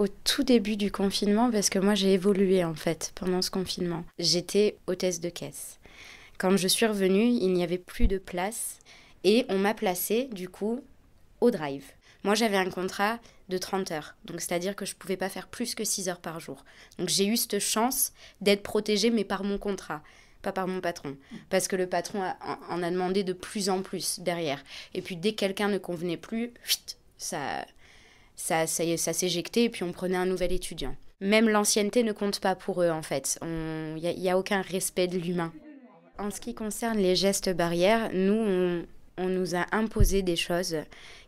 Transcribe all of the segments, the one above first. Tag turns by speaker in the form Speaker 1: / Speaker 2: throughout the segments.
Speaker 1: au tout début du confinement parce que moi j'ai évolué en fait pendant ce confinement. J'étais hôtesse de caisse. Quand je suis revenue, il n'y avait plus de place et on m'a placée du coup au drive. Moi j'avais un contrat de 30 heures, donc c'est-à-dire que je ne pouvais pas faire plus que 6 heures par jour. Donc j'ai eu cette chance d'être protégée mais par mon contrat pas par mon patron. Parce que le patron en a demandé de plus en plus derrière. Et puis dès que quelqu'un ne convenait plus, ça, ça, ça, ça s'éjectait et puis on prenait un nouvel étudiant. Même l'ancienneté ne compte pas pour eux en fait. Il n'y a, aucun respect de l'humain. En ce qui concerne les gestes barrières, nous, on, nous a imposé des choses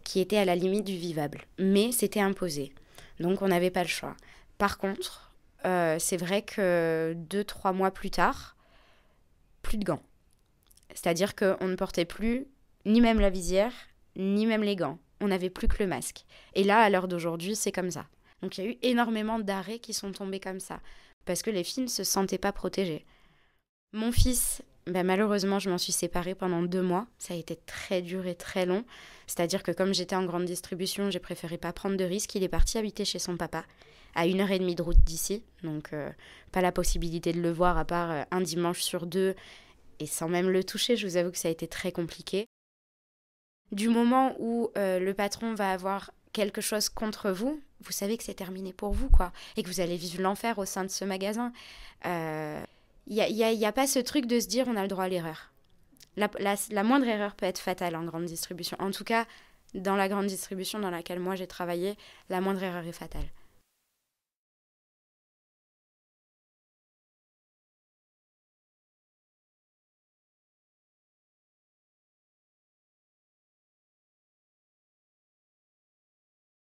Speaker 1: qui étaient à la limite du vivable. Mais c'était imposé. Donc on n'avait pas le choix. Par contre, euh, c'est vrai que deux, trois mois plus tard, plus de gants. C'est-à-dire qu'on ne portait plus ni même la visière, ni même les gants on n'avait plus que le masque. Et là, à l'heure d'aujourd'hui, c'est comme ça. Donc il y a eu énormément d'arrêts qui sont tombés comme ça, parce que les filles ne se sentaient pas protégées. Mon fils, ben, malheureusement, je m'en suis séparée pendant deux mois. Ça a été très dur et très long. C'est-à-dire que comme j'étais en grande distribution, j'ai préféré pas prendre de risques. Il est parti habiter chez son papa, à une heure et demie de route d'ici. Donc, euh, pas la possibilité de le voir à part euh, un dimanche sur deux. Et sans même le toucher, je vous avoue que ça a été très compliqué du moment où euh, le patron va avoir quelque chose contre vous, vous savez que c'est terminé pour vous, quoi. Et que vous allez vivre l'enfer au sein de ce magasin. Il euh, n'y a, y a, pas ce truc de se dire on a le droit à l'erreur. la, moindre erreur peut être fatale en grande distribution. En tout cas, dans la grande distribution dans laquelle moi j'ai travaillé, la moindre erreur est fatale.